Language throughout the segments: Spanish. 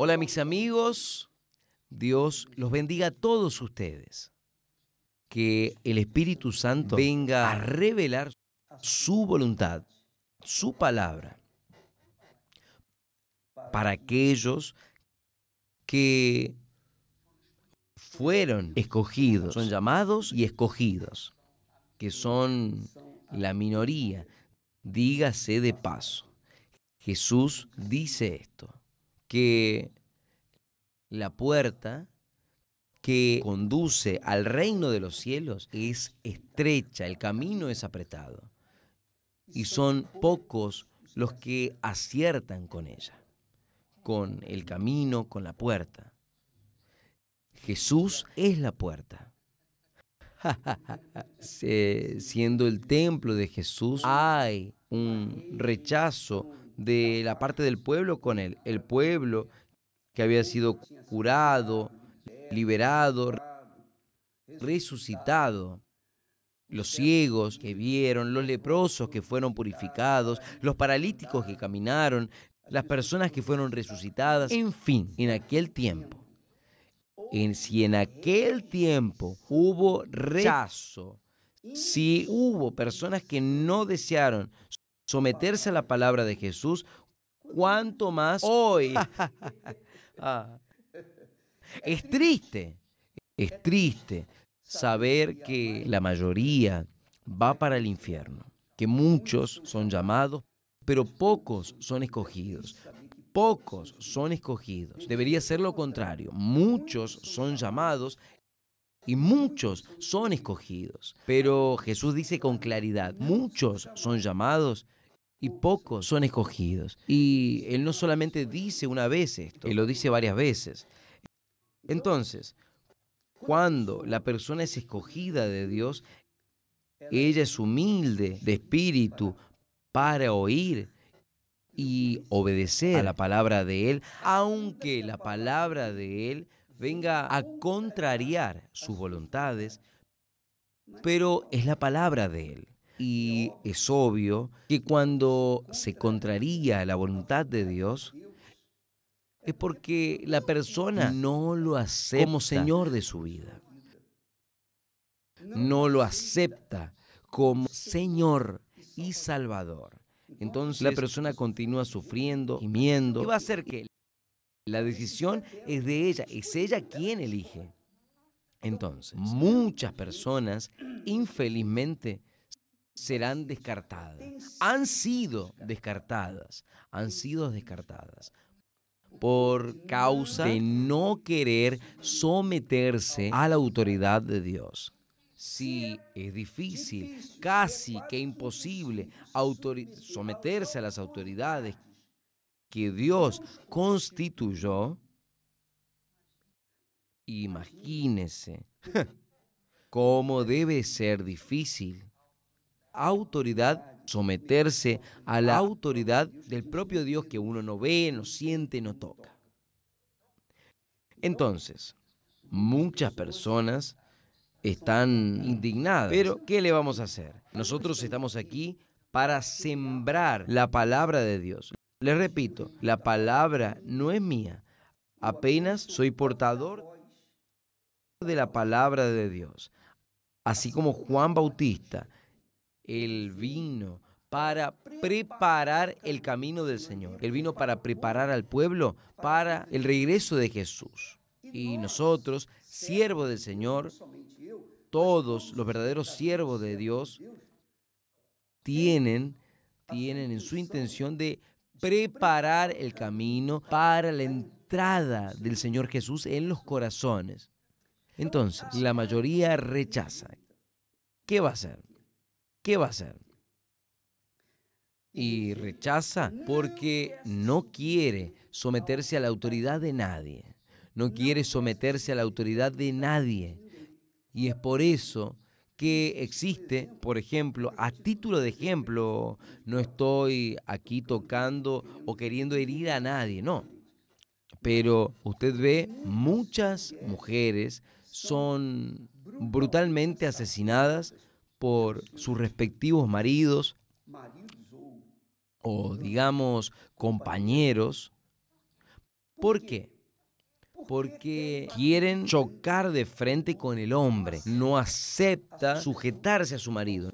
Hola mis amigos, Dios los bendiga a todos ustedes. Que el Espíritu Santo venga a revelar su voluntad, su palabra, para aquellos que fueron escogidos, son llamados y escogidos, que son la minoría, dígase de paso. Jesús dice esto que la puerta que conduce al reino de los cielos es estrecha, el camino es apretado y son pocos los que aciertan con ella, con el camino, con la puerta. Jesús es la puerta. Siendo el templo de Jesús, hay un rechazo de la parte del pueblo con él. El pueblo que había sido curado, liberado, resucitado. Los ciegos que vieron, los leprosos que fueron purificados, los paralíticos que caminaron, las personas que fueron resucitadas, en fin, en aquel tiempo. En, si en aquel tiempo hubo rechazo, si hubo personas que no desearon someterse a la palabra de Jesús, cuanto más hoy. Ah. Es triste, es triste saber que la mayoría va para el infierno, que muchos son llamados, pero pocos son escogidos. Pocos son escogidos. Debería ser lo contrario. Muchos son llamados y muchos son escogidos. Pero Jesús dice con claridad, muchos son llamados, y pocos son escogidos. Y Él no solamente dice una vez esto, Él lo dice varias veces. Entonces, cuando la persona es escogida de Dios, ella es humilde de espíritu para oír y obedecer a la palabra de Él, aunque la palabra de Él venga a contrariar sus voluntades, pero es la palabra de Él. Y es obvio que cuando se contraría la voluntad de Dios, es porque la persona no lo acepta como Señor de su vida. No lo acepta como Señor y Salvador. Entonces la persona continúa sufriendo, gimiendo. ¿Qué va a hacer que la decisión es de ella? Es ella quien elige. Entonces, muchas personas, infelizmente, serán descartadas. Han sido descartadas, han sido descartadas por causa de no querer someterse a la autoridad de Dios. Si es difícil, casi que imposible someterse a las autoridades que Dios constituyó, imagínese cómo debe ser difícil autoridad, someterse a la autoridad del propio Dios que uno no ve, no siente, no toca. Entonces, muchas personas están indignadas, pero ¿qué le vamos a hacer? Nosotros estamos aquí para sembrar la palabra de Dios. Les repito, la palabra no es mía, apenas soy portador de la palabra de Dios. Así como Juan Bautista el vino para preparar el camino del Señor. El vino para preparar al pueblo para el regreso de Jesús. Y nosotros, siervos del Señor, todos los verdaderos siervos de Dios, tienen, tienen en su intención de preparar el camino para la entrada del Señor Jesús en los corazones. Entonces, la mayoría rechaza. ¿Qué va a hacer? ¿qué va a hacer? Y rechaza porque no quiere someterse a la autoridad de nadie. No quiere someterse a la autoridad de nadie. Y es por eso que existe, por ejemplo, a título de ejemplo, no estoy aquí tocando o queriendo herir a nadie, no. Pero usted ve muchas mujeres son brutalmente asesinadas por sus respectivos maridos o digamos compañeros. ¿Por qué? Porque quieren chocar de frente con el hombre. No acepta sujetarse a su marido.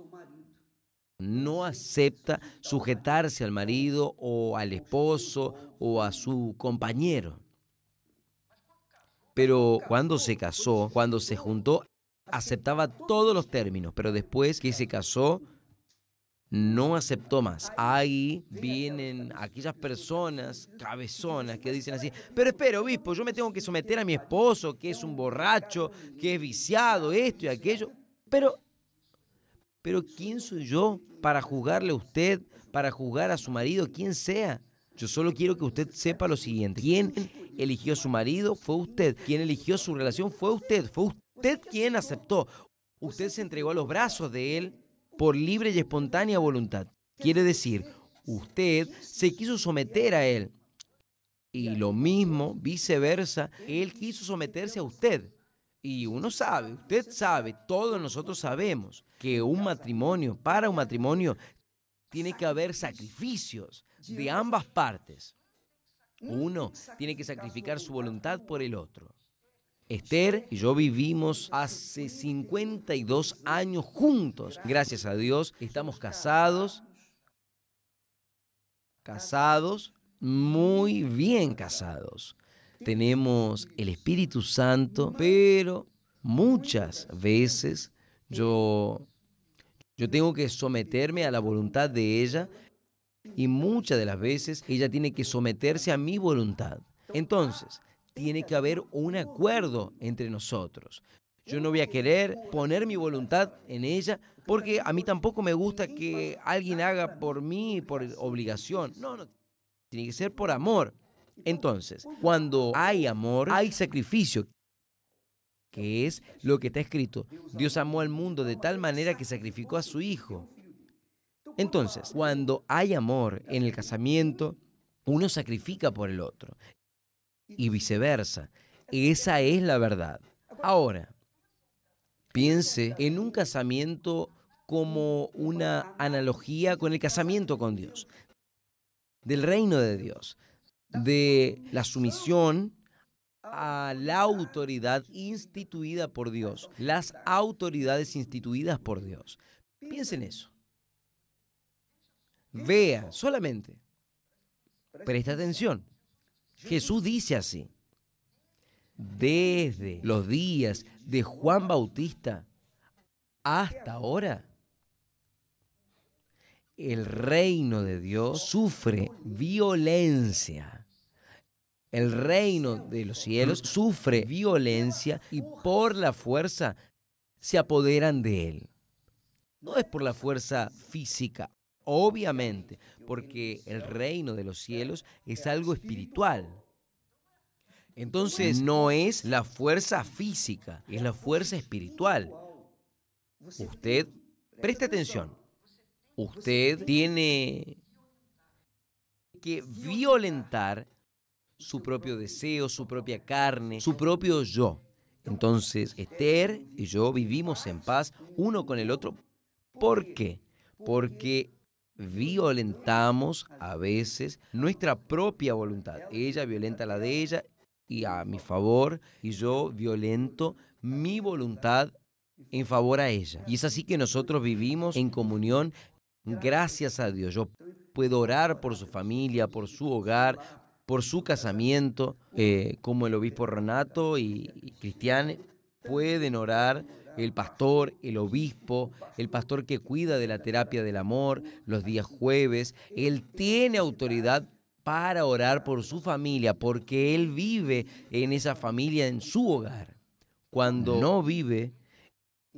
No acepta sujetarse al marido o al esposo o a su compañero. Pero cuando se casó, cuando se juntó, aceptaba todos los términos, pero después que se casó, no aceptó más. Ahí vienen aquellas personas cabezonas que dicen así, pero espera, obispo, yo me tengo que someter a mi esposo, que es un borracho, que es viciado, esto y aquello. Pero, pero ¿quién soy yo para juzgarle a usted, para juzgar a su marido, quien sea? Yo solo quiero que usted sepa lo siguiente. ¿Quién eligió su marido? Fue usted. ¿Quién eligió su relación? Fue usted. Fue usted pues, usted quien aceptó. Usted se entregó a los brazos de Él por libre y espontánea voluntad. Quiere decir, usted se quiso someter a Él. Y lo mismo, viceversa, Él quiso someterse a usted. Y uno sabe, usted sabe, todos nosotros sabemos que un matrimonio, para un matrimonio, tiene que haber sacrificios de ambas partes. Uno tiene que sacrificar su voluntad por el otro. Esther y yo vivimos hace 52 años juntos. Gracias a Dios estamos casados, casados, muy bien casados. Tenemos el Espíritu Santo, pero muchas veces yo, yo tengo que someterme a la voluntad de ella y muchas de las veces ella tiene que someterse a mi voluntad. Entonces, tiene que haber un acuerdo entre nosotros. Yo no voy a querer poner mi voluntad en ella porque a mí tampoco me gusta que alguien haga por mí por obligación. No, no. Tiene que ser por amor. Entonces, cuando hay amor, hay sacrificio, que es lo que está escrito. Dios amó al mundo de tal manera que sacrificó a su Hijo. Entonces, cuando hay amor en el casamiento, uno sacrifica por el otro y viceversa. Esa es la verdad. Ahora, piense en un casamiento como una analogía con el casamiento con Dios, del reino de Dios, de la sumisión a la autoridad instituida por Dios, las autoridades instituidas por Dios. en eso. Vea solamente. Presta atención. Jesús dice así, desde los días de Juan Bautista hasta ahora, el reino de Dios sufre violencia. El reino de los cielos sufre violencia y por la fuerza se apoderan de él. No es por la fuerza física Obviamente, porque el reino de los cielos es algo espiritual. Entonces no es la fuerza física, es la fuerza espiritual. Usted, preste atención, usted tiene que violentar su propio deseo, su propia carne, su propio yo. Entonces, Esther y yo vivimos en paz uno con el otro. ¿Por qué? Porque violentamos a veces nuestra propia voluntad. Ella violenta la de ella y a mi favor, y yo violento mi voluntad en favor a ella. Y es así que nosotros vivimos en comunión. Gracias a Dios, yo puedo orar por su familia, por su hogar, por su casamiento, eh, como el obispo Renato y, y Cristian pueden orar el pastor, el obispo, el pastor que cuida de la terapia del amor los días jueves, él tiene autoridad para orar por su familia, porque él vive en esa familia, en su hogar. Cuando no vive,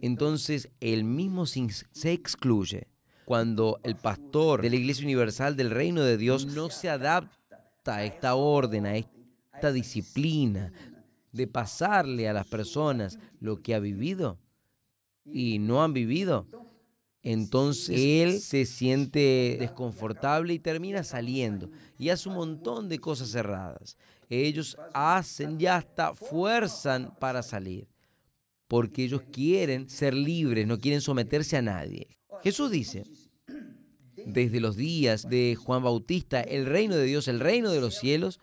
entonces él mismo se excluye. Cuando el pastor de la Iglesia Universal del Reino de Dios no se adapta a esta orden, a esta disciplina de pasarle a las personas lo que ha vivido, y no han vivido. Entonces él se siente desconfortable y termina saliendo y hace un montón de cosas cerradas. Ellos hacen y hasta fuerzan para salir, porque ellos quieren ser libres, no quieren someterse a nadie. Jesús dice, desde los días de Juan Bautista, el reino de Dios, el reino de los cielos,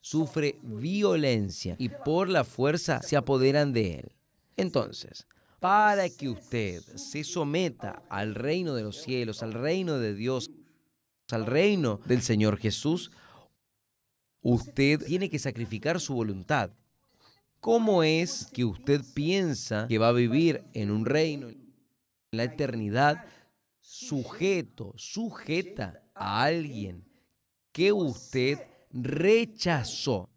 sufre violencia y por la fuerza se apoderan de él. Entonces, para que usted se someta al reino de los cielos, al reino de Dios, al reino del Señor Jesús, usted tiene que sacrificar su voluntad. ¿Cómo es que usted piensa que va a vivir en un reino, en la eternidad, sujeto, sujeta a alguien que usted rechazó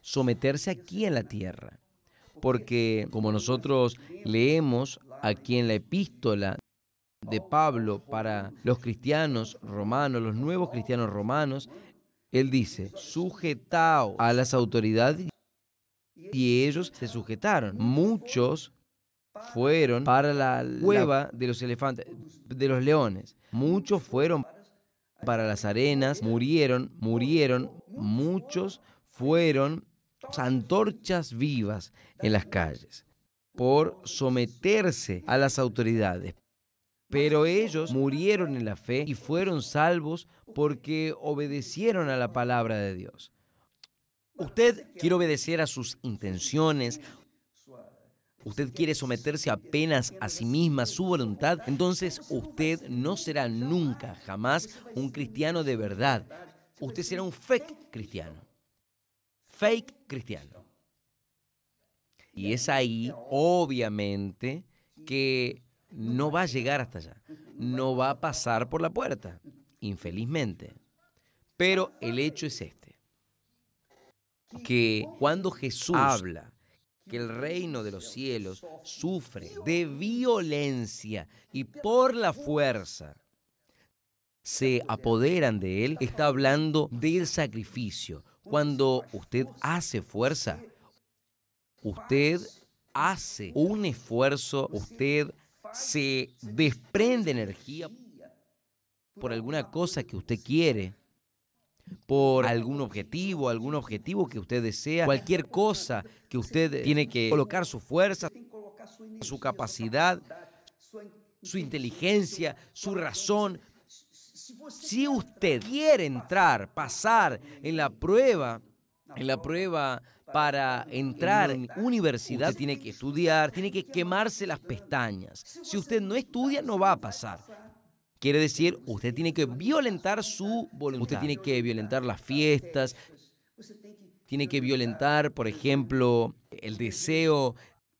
someterse aquí en la tierra? porque como nosotros leemos aquí en la epístola de Pablo para los cristianos romanos, los nuevos cristianos romanos, él dice, sujetao a las autoridades y ellos se sujetaron. Muchos fueron para la cueva de los elefantes, de los leones. Muchos fueron para las arenas, murieron, murieron. Muchos fueron antorchas vivas en las calles por someterse a las autoridades. Pero ellos murieron en la fe y fueron salvos porque obedecieron a la palabra de Dios. Usted quiere obedecer a sus intenciones, usted quiere someterse apenas a sí misma, a su voluntad, entonces usted no será nunca, jamás, un cristiano de verdad. Usted será un fake cristiano fake cristiano. Y es ahí, obviamente, que no va a llegar hasta allá. No va a pasar por la puerta, infelizmente. Pero el hecho es este, que cuando Jesús habla que el reino de los cielos sufre de violencia y por la fuerza se apoderan de él, está hablando del sacrificio, cuando usted hace fuerza, usted hace un esfuerzo, usted se desprende energía por alguna cosa que usted quiere, por algún objetivo, algún objetivo que usted desea, cualquier cosa que usted tiene que colocar su fuerza, su capacidad, su inteligencia, su razón, si usted quiere entrar, pasar en la prueba, en la prueba para entrar en universidad tiene que estudiar, tiene que quemarse las pestañas. Si usted no estudia, no va a pasar. Quiere decir, usted tiene que violentar su voluntad. Usted tiene que violentar las fiestas. Tiene que violentar, por ejemplo, el deseo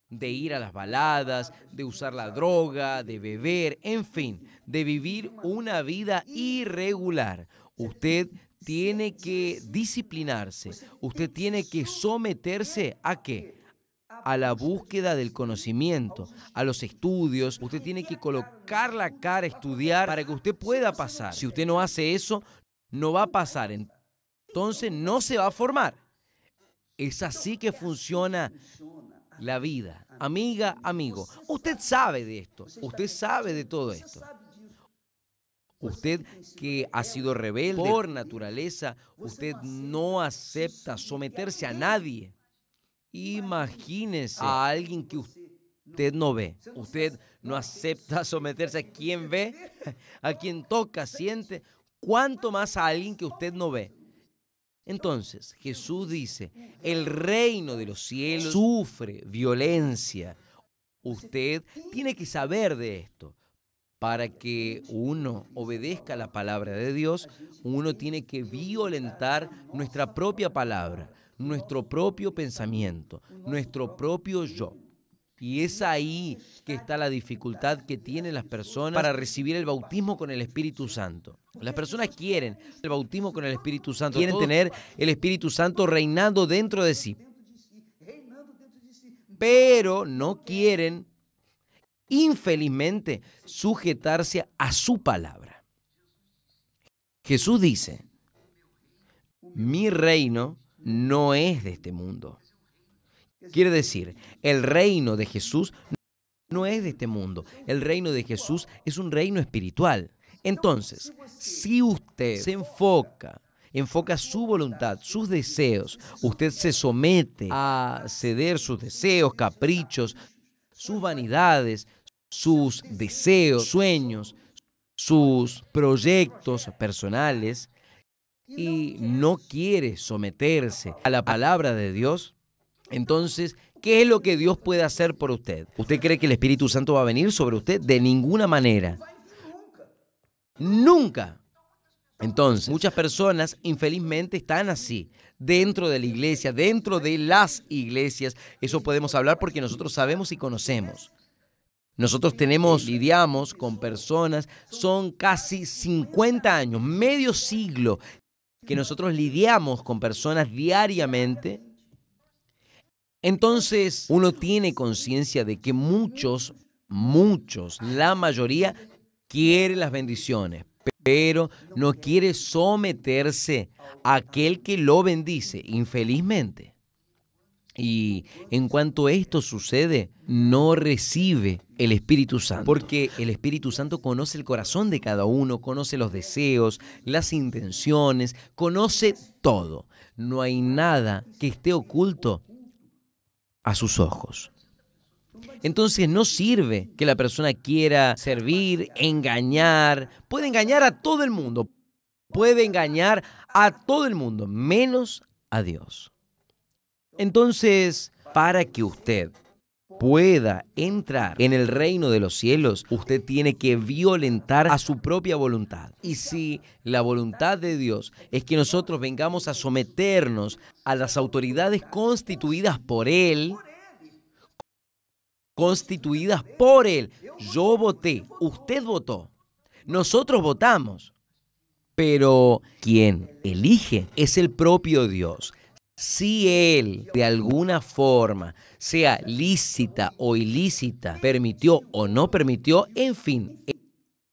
de ir a las baladas, de usar la droga, de beber, en fin, de vivir una vida irregular. Usted tiene que disciplinarse, usted tiene que someterse a qué? A la búsqueda del conocimiento, a los estudios, usted tiene que colocar la cara estudiar para que usted pueda pasar. Si usted no hace eso, no va a pasar, entonces no se va a formar. Es así que funciona la vida. Amiga, amigo, usted sabe de esto, usted sabe de todo esto. Usted que ha sido rebelde por naturaleza, usted no acepta someterse a nadie. Imagínese a alguien que usted no ve. Usted no acepta someterse a quien ve, a quien toca, siente. ¿Cuánto más a alguien que usted no ve? Entonces Jesús dice, el reino de los cielos sufre violencia. Usted tiene que saber de esto. Para que uno obedezca la palabra de Dios, uno tiene que violentar nuestra propia palabra, nuestro propio pensamiento, nuestro propio yo. Y es ahí que está la dificultad que tienen las personas para recibir el bautismo con el Espíritu Santo. Las personas quieren el bautismo con el Espíritu Santo, quieren tener el Espíritu Santo reinando dentro de sí, pero no quieren, infelizmente, sujetarse a su palabra. Jesús dice, mi reino no es de este mundo. Quiere decir, el reino de Jesús no es de este mundo. El reino de Jesús es un reino espiritual. Entonces, si usted se enfoca, enfoca su voluntad, sus deseos, usted se somete a ceder sus deseos, caprichos, sus vanidades, sus deseos, sueños, sus proyectos personales y no quiere someterse a la palabra de Dios, entonces, ¿qué es lo que Dios puede hacer por usted? ¿Usted cree que el Espíritu Santo va a venir sobre usted? De ninguna manera. Nunca. Entonces, muchas personas infelizmente están así, dentro de la iglesia, dentro de las iglesias. Eso podemos hablar porque nosotros sabemos y conocemos. Nosotros tenemos, lidiamos con personas, son casi 50 años, medio siglo, que nosotros lidiamos con personas diariamente entonces uno tiene conciencia de que muchos, muchos, la mayoría quiere las bendiciones, pero no quiere someterse a aquel que lo bendice, infelizmente. Y en cuanto esto sucede, no recibe el Espíritu Santo. Porque el Espíritu Santo conoce el corazón de cada uno, conoce los deseos, las intenciones, conoce todo. No hay nada que esté oculto a sus ojos. Entonces no sirve que la persona quiera servir, engañar. Puede engañar a todo el mundo. Puede engañar a todo el mundo, menos a Dios. Entonces, para que usted pueda entrar en el reino de los cielos, usted tiene que violentar a su propia voluntad. Y si la voluntad de Dios es que nosotros vengamos a someternos a las autoridades constituidas por Él, constituidas por Él, yo voté, usted votó, nosotros votamos. Pero quien elige es el propio Dios. Si él de alguna forma, sea lícita o ilícita, permitió o no permitió, en fin,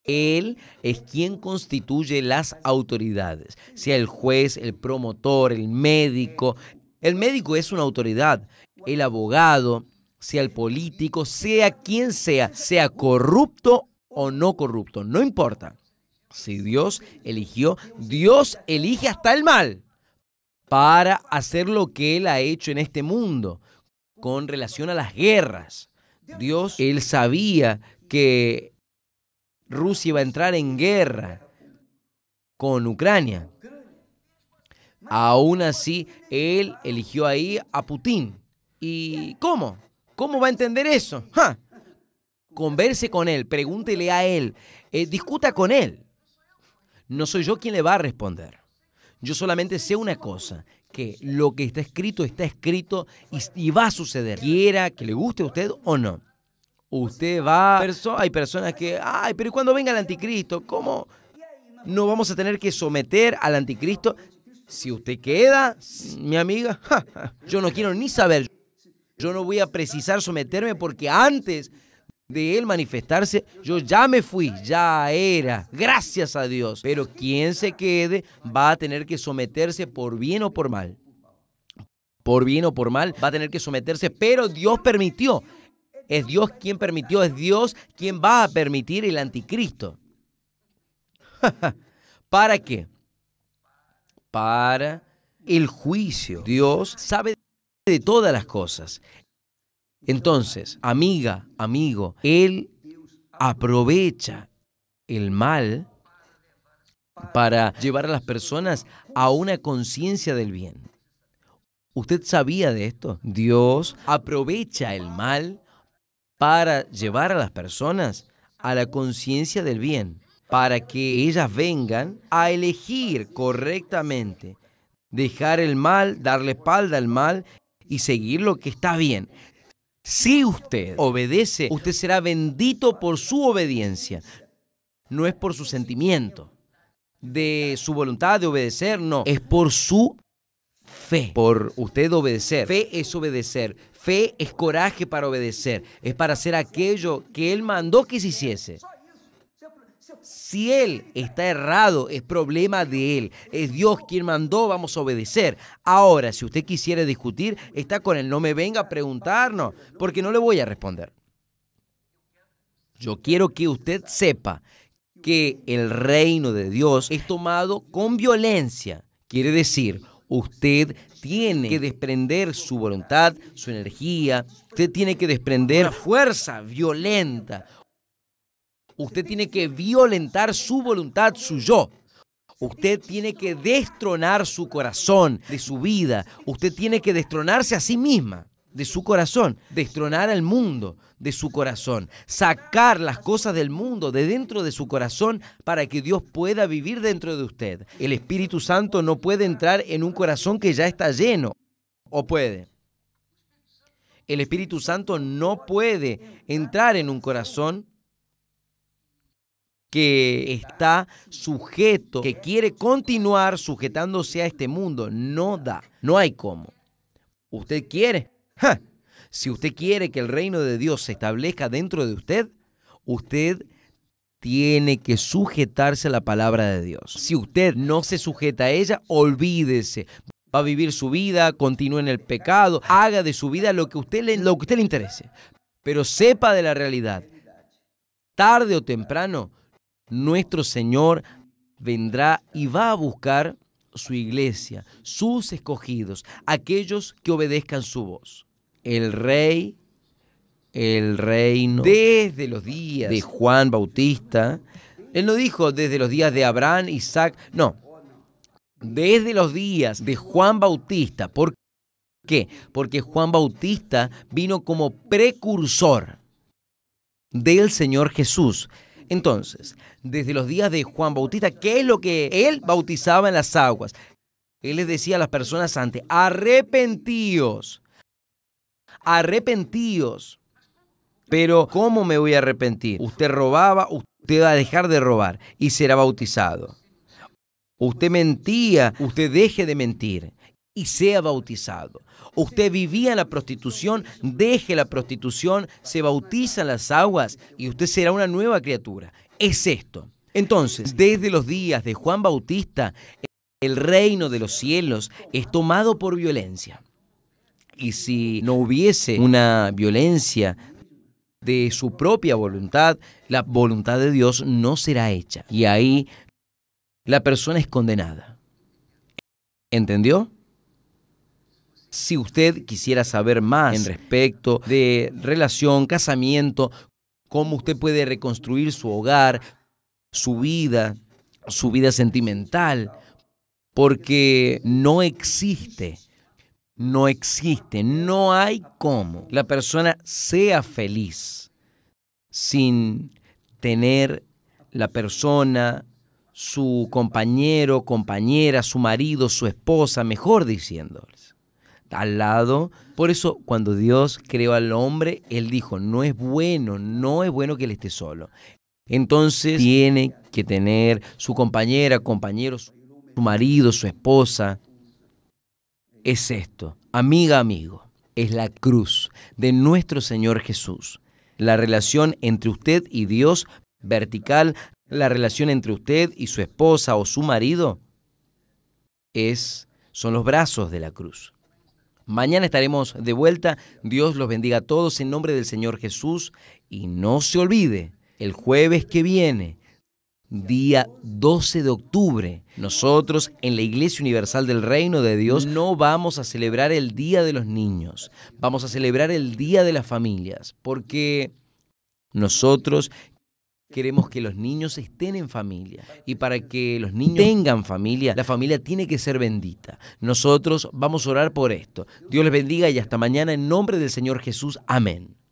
él es quien constituye las autoridades, sea el juez, el promotor, el médico. El médico es una autoridad, el abogado, sea el político, sea quien sea, sea corrupto o no corrupto, no importa. Si Dios eligió, Dios elige hasta el mal para hacer lo que Él ha hecho en este mundo con relación a las guerras. Dios, Él sabía que Rusia iba a entrar en guerra con Ucrania. Aún así, Él eligió ahí a Putin. ¿Y cómo? ¿Cómo va a entender eso? Converse con Él, pregúntele a Él, eh, discuta con Él. No soy yo quien le va a responder. Yo solamente sé una cosa, que lo que está escrito está escrito y, va a suceder, quiera que le guste a usted o no. Usted va... hay personas que, ay, pero cuando venga el anticristo? ¿Cómo no vamos a tener que someter al anticristo? Si usted queda, mi amiga, yo no quiero ni saber. Yo no voy a precisar someterme porque antes de él manifestarse, yo ya me fui, ya era, gracias a Dios. Pero quien se quede va a tener que someterse por bien o por mal. Por bien o por mal va a tener que someterse, pero Dios permitió. Es Dios quien permitió, es Dios quien va a permitir el anticristo. ¿Para qué? Para el juicio. Dios sabe de todas las cosas. Entonces, amiga, amigo, Él aprovecha el mal para llevar a las personas a una conciencia del bien. ¿Usted sabía de esto? Dios aprovecha el mal para llevar a las personas a la conciencia del bien, para que ellas vengan a elegir correctamente, dejar el mal, darle espalda al mal y seguir lo que está bien, si usted obedece, usted será bendito por su obediencia, no es por su sentimiento, de su voluntad de obedecer, no, es por su fe, por usted obedecer. Fe es obedecer, fe es coraje para obedecer, es para hacer aquello que Él mandó que se hiciese. Si él está errado, es problema de él. Es Dios quien mandó, vamos a obedecer. Ahora, si usted quisiera discutir, está con él. No me venga a preguntarnos, porque no le voy a responder. Yo quiero que usted sepa que el reino de Dios es tomado con violencia. Quiere decir, usted tiene que desprender su voluntad, su energía, usted tiene que desprender fuerza violenta, Usted tiene que violentar su voluntad, su yo. Usted tiene que destronar su corazón de su vida. Usted tiene que destronarse a sí misma de su corazón, destronar al mundo de su corazón, sacar las cosas del mundo de dentro de su corazón para que Dios pueda vivir dentro de usted. El Espíritu Santo no puede entrar en un corazón que ya está lleno, o puede. El Espíritu Santo no puede entrar en un corazón que está sujeto, que quiere continuar sujetándose a este mundo. No da, no hay cómo. ¿Usted quiere? Si usted quiere que el reino de Dios se establezca dentro de usted, usted tiene que sujetarse a la palabra de Dios. Si usted no se sujeta a ella, olvídese. Va a vivir su vida, continúe en el pecado, haga de su vida lo que usted lo que usted le interese. Pero sepa de la realidad. Tarde o temprano, nuestro Señor vendrá y va a buscar su iglesia, sus escogidos, aquellos que obedezcan su voz. El rey, el reino, desde los días de Juan Bautista, él no dijo desde los días de Abraham, Isaac, no, desde los días de Juan Bautista. ¿Por qué? Porque Juan Bautista vino como precursor del Señor Jesús. Entonces, desde los días de Juan Bautista, qué es lo que él bautizaba en las aguas. Él les decía a las personas antes, arrepentíos, arrepentíos. Pero ¿cómo me voy a arrepentir? Usted robaba, usted va a dejar de robar y será bautizado. Usted mentía, usted deje de mentir y sea bautizado. Usted vivía en la prostitución, deje la prostitución, se bautiza en las aguas y usted será una nueva criatura es esto. Entonces, desde los días de Juan Bautista, el reino de los cielos es tomado por violencia. Y si no hubiese una violencia de su propia voluntad, la voluntad de Dios no será hecha. Y ahí la persona es condenada. ¿Entendió? Si usted quisiera saber más en respecto de relación, casamiento, cómo usted puede reconstruir su hogar, su vida, su vida sentimental, porque no existe, no existe, no hay cómo la persona sea feliz sin tener la persona, su compañero, compañera, su marido, su esposa, mejor diciendo, al lado. Por eso cuando Dios creó al hombre, Él dijo, no es bueno, no es bueno que Él esté solo. Entonces tiene que tener su compañera, compañero, su marido, su esposa. Es esto, amiga, amigo, es la cruz de nuestro Señor Jesús. La relación entre usted y Dios vertical, la relación entre usted y su esposa o su marido, es, son los brazos de la cruz. Mañana estaremos de vuelta. Dios los bendiga a todos en nombre del Señor Jesús. Y no se olvide, el jueves que viene, día 12 de octubre, nosotros en la Iglesia Universal del Reino de Dios no vamos a celebrar el Día de los Niños, vamos a celebrar el Día de las Familias, porque nosotros Queremos que los niños estén en familia. Y para que los niños tengan familia, la familia tiene que ser bendita. Nosotros vamos a orar por esto. Dios les bendiga y hasta mañana en nombre del Señor Jesús. Amén.